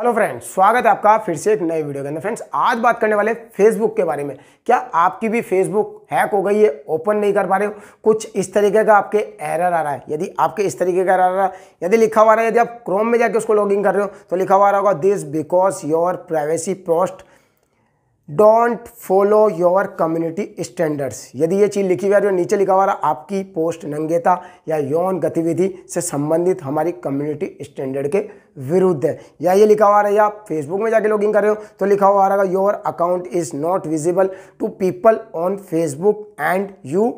hello friends स्वागत है आपका फिर से एक नए वीडियो के अंदर फ्रेंड्स आज बात करने वाले फेसबुक के बारे में क्या आपकी भी फेसबुक हैक हो गई है ओपन नहीं कर पा रहे हो कुछ इस तरीके का आपके एरर आ रहा है यदि आपके इस तरीके का एरर आ रहा है यदि लिखा हुआ रहा है यदि आप क्रोम में जाकर उसको लॉगिन कर रहे हो तो लिखा हुआ रहा होगा this because your privacy post don't follow your community standards यदि ये चीज़ लिखी हुई है जो नीचे लिखा हुआ आपकी पोस्ट नंगेता या यौन गतिविधि से संबंधित हमारी कम्युनिटी स्टैंडर्ड के विरुद्ध है या ये लिखा हुआ रहा है या फेसबुक में जाके लॉगिन कर रहे हो तो लिखा हुआ रहेगा your account is not visible to people on Facebook and you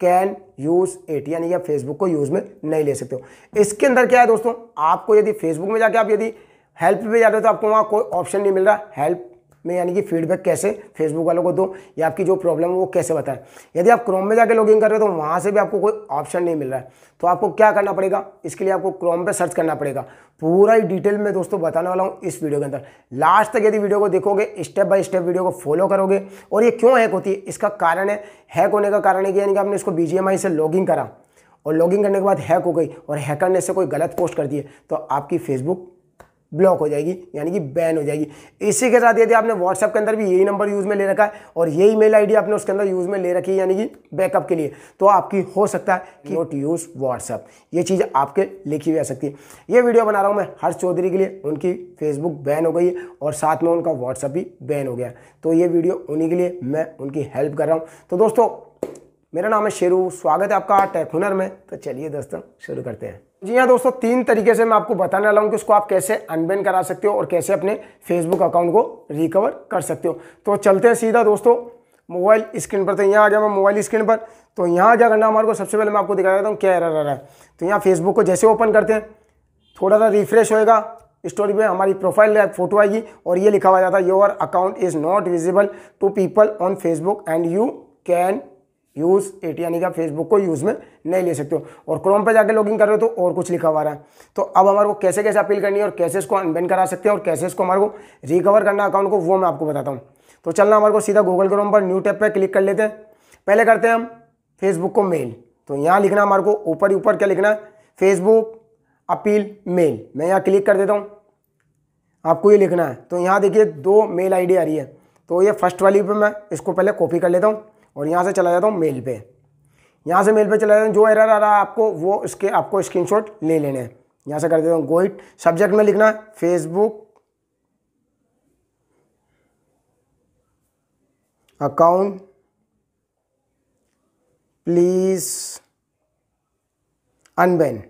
can use it यानी या फेसबुक को यूज़ में नहीं ले सकते हो इसके अंदर क्या है दोस्तों आपको यदि फेसबुक में जाके आप यदि हेल्प पे जाते हो तो आपको वहाँ कोई ऑप्शन नहीं मिल रहा हेल्प में यानी कि फीडबैक कैसे फेसबुक वालों को दो या आपकी जो प्रॉब्लम है वो कैसे बताएं यदि आप क्रोम में जाकर लॉगिन कर रहे हो तो वहाँ से भी आपको कोई ऑप्शन नहीं मिल रहा है तो आपको क्या करना पड़ेगा इसके लिए आपको क्रोम पर सर्च करना पड़ेगा पूरा ही डिटेल में दोस्तों बताने वाला हूँ इस वीडियो के अंदर लास्ट तक यदि वीडियो को देखोगे स्टेप बाय स्टेप वीडियो को फॉलो करोगे और ये क्यों हैक होती है इसका कारण है हैक होने का कारण है कि यानी कि आपने इसको बी से लॉगिंग करा और लॉगिंग करने के बाद हैक हो गई और हैकर ने से कोई गलत पोस्ट कर दिए तो आपकी फेसबुक ब्लॉक हो जाएगी यानी कि बैन हो जाएगी इसी के साथ यदि आपने व्हाट्सएप के अंदर भी यही नंबर यूज़ में ले रखा है और यही मेल आई आपने उसके अंदर यूज़ में ले रखी है यानी कि बैकअप के लिए तो आपकी हो सकता है कि नोट यूज़ व्हाट्सएप ये चीज़ आपके लिखी हुई आ सकती है ये वीडियो बना रहा हूँ मैं हर्ष चौधरी के लिए उनकी फेसबुक बैन हो गई है और साथ में उनका व्हाट्सअप भी बैन हो गया तो ये वीडियो उन्हीं के लिए मैं उनकी हेल्प कर रहा हूँ तो दोस्तों मेरा नाम है शेरू स्वागत है आपका टेक हुनर में तो चलिए दोस्तों शुरू करते हैं जी हाँ दोस्तों तीन तरीके से मैं आपको बताने वाला हूँ कि उसको आप कैसे अनबैन करा सकते हो और कैसे अपने फेसबुक अकाउंट को रिकवर कर सकते हो तो चलते हैं सीधा दोस्तों मोबाइल स्क्रीन पर तो यहाँ आ गया मैं मोबाइल स्क्रीन पर तो यहाँ क्या करना हमारे को सबसे पहले मैं आपको दिखा देता हूँ क्या एरर आ रहा है तो यहाँ फेसबुक को जैसे ओपन करते हैं थोड़ा सा रिफ्रेश होएगा स्टोरी में हमारी प्रोफाइल फोटो आएगी और ये लिखा हुआ जाता है your account is not visible to people on Facebook and you can use it यानी कि फेसबुक को यूज़ में नहीं ले सकते हो और क्रोम पे लॉग लॉगिन कर रहे हो तो और कुछ लिखा हुआ रहा है तो अब हमारे को कैसे कैसे अपील करनी है और कैसे इसको अनबैन करा सकते हैं और कैसे इसको हमारे को रिकवर करना अकाउंट को वो मैं आपको बताता हूँ तो चलना हमारे को सीधा गूगल क्रोम पर न्यू टैब पर क्लिक कर लेते हैं पहले करते हैं हम फेसबुक को मेल तो यहाँ लिखना हमारे को ऊपर ही ऊपर क्या लिखना है फेसबुक अपील मेल मैं यहाँ क्लिक कर देता हूँ आपको ये लिखना है तो यहाँ देखिए दो मेल डी आ रही है तो ये फर्स्ट वाली पर मैं इसको पहले कॉपी कर लेता हूँ और यहाँ से चला जाता हूँ मेल पे यहाँ से मेल पे चला जाता हूँ जो एरर आ रहा है आपको वो इसके आपको स्क्रीनशॉट ले लेने हैं यहाँ से कर देता हूँ गोइट सब्जेक्ट में लिखना है फेसबुक अकाउंट प्लीज अनबैन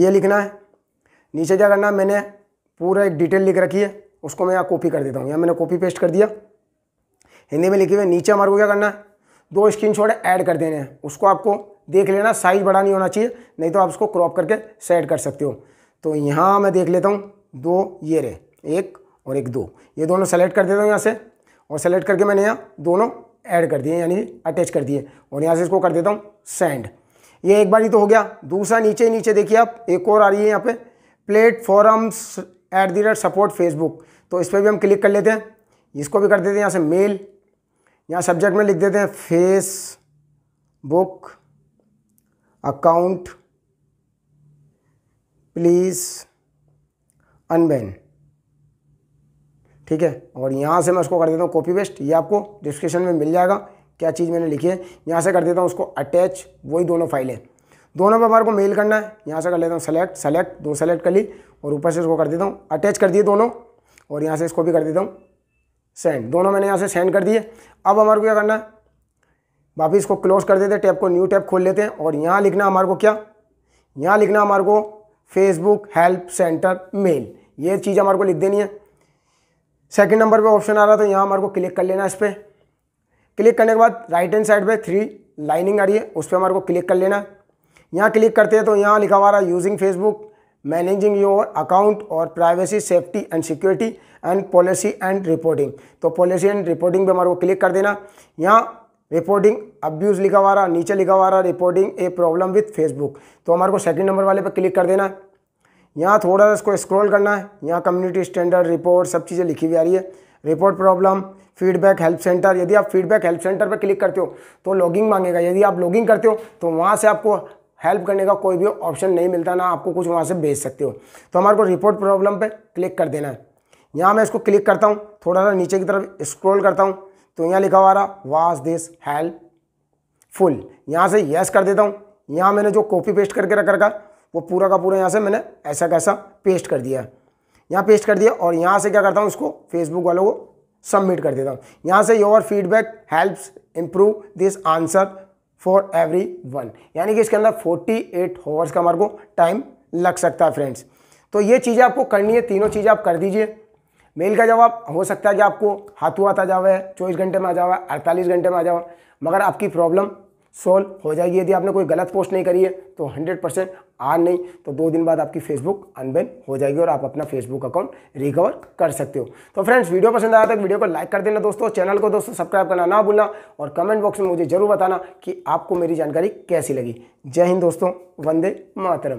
ये लिखना है नीचे क्या करना है मैंने पूरा एक डिटेल लिख रखी है उसको मैं यहाँ कॉपी कर देता हूँ यहाँ मैंने कॉपी पेस्ट कर दिया हिंदी में लिखे हुए नीचे हमारे को क्या करना है दो स्क्रीन शॉट ऐड कर देने हैं उसको आपको देख लेना साइज़ बड़ा नहीं होना चाहिए नहीं तो आप उसको क्रॉप करके सेट कर सकते हो तो यहाँ मैं देख लेता हूँ दो ये रहे एक और एक दो ये दोनों सेलेक्ट कर देता हूँ यहाँ से और सेलेक्ट करके मैंने यहाँ दोनों ऐड कर दिए यानी अटैच कर दिए और यहाँ से इसको कर देता हूँ सेंड ये एक बार ही तो हो गया दूसरा नीचे नीचे देखिए आप एक और आ रही है यहाँ पे platforms at the rate support Facebook तो इस पर भी हम क्लिक कर लेते हैं इसको भी कर देते हैं यहाँ से मेल यहाँ सब्जेक्ट में लिख देते हैं Facebook account please unban ठीक है और यहाँ से मैं उसको कर देता हूँ कॉपी पेस्ट ये आपको डिस्क्रिप्शन में मिल जाएगा क्या चीज़ मैंने लिखी है यहाँ से कर देता हूँ उसको अटैच वही दोनों फाइलें दोनों पर हमारे को मेल करना है यहाँ से कर लेता हूँ सेलेक्ट सेलेक्ट दो सेलेक्ट कर ली और ऊपर से इसको कर देता हूँ अटैच कर दिए दोनों और यहाँ से इसको भी कर देता हूँ सेंड दोनों मैंने यहाँ से सेंड कर दिए अब हमारे को क्या करना है वापस इसको क्लोज कर देते हैं टैब को न्यू टैब खोल लेते हैं और यहाँ लिखना हमारे को क्या यहाँ लिखना हमारे को फेसबुक हेल्प सेंटर मेल ये चीज़ हमारे को लिख देनी है सेकेंड नंबर पर ऑप्शन आ रहा था यहाँ हमारे को क्लिक कर लेना इस पर क्लिक करने के बाद राइट हैंड साइड पर थ्री लाइनिंग आ रही है उस पर हमारे को क्लिक कर लेना है यहाँ क्लिक करते हैं तो यहाँ लिखा हुआ रहा using Facebook managing your account और privacy safety and security and policy and reporting तो पॉलिसी एंड रिपोर्टिंग पे हमारे को क्लिक कर देना यहाँ रिपोर्टिंग अब्यूज़ लिखा हुआ रहा नीचे लिखा हुआ रहा reporting a problem with Facebook तो हमारे को सेकंड नंबर वाले पर क्लिक कर देना है यहाँ थोड़ा सा इसको स्क्रॉल करना है यहाँ कम्युनिटी स्टैंडर्ड रिपोर्ट सब चीज़ें लिखी हुई आ रही है report problem feedback help centre यदि आप फीडबैक हेल्प सेंटर पर क्लिक करते हो तो लॉगिंग मांगेगा यदि आप लॉगिंग करते हो तो वहाँ से आपको हेल्प करने का कोई भी ऑप्शन नहीं मिलता ना आपको कुछ वहाँ से भेज सकते हो तो हमारे को रिपोर्ट प्रॉब्लम पे क्लिक कर देना है यहाँ मैं इसको क्लिक करता हूँ थोड़ा सा नीचे की तरफ स्क्रॉल करता हूँ तो यहाँ लिखा हुआ रहा वास दिस हेल्प फुल यहाँ से यस कर देता हूँ यहाँ मैंने जो कॉपी पेस्ट करके रख रखा वो पूरा का पूरा यहाँ से मैंने ऐसा कैसा पेस्ट कर दिया यहाँ पेस्ट कर दिया और यहाँ से क्या करता हूँ उसको फेसबुक वालों को सबमिट कर देता हूँ यहाँ से your feedback helps improve this answer for everyone यानी कि इसके अंदर 48 एट हॉवर्स का हमारे को टाइम लग सकता है फ्रेंड्स तो ये चीज़ें आपको करनी है तीनों चीज़ें आप कर दीजिए मेल का जवाब हो सकता है कि आपको हाथों हाथ आ जावा है चौबीस घंटे में आ जावा है अड़तालीस घंटे में आ जावा मगर आपकी प्रॉब्लम सॉल्व हो जाएगी यदि आपने कोई गलत पोस्ट नहीं करी है तो 100 परसेंट आ नहीं तो दो दिन बाद आपकी फेसबुक अनबैन हो जाएगी और आप अपना फेसबुक अकाउंट रिकवर कर सकते हो तो फ्रेंड्स वीडियो पसंद आया तो वीडियो को लाइक कर देना दोस्तों चैनल को दोस्तों सब्सक्राइब करना ना भूलना और कमेंट बॉक्स में मुझे जरूर बताना कि आपको मेरी जानकारी कैसी लगी जय हिंद दोस्तों वंदे मातरम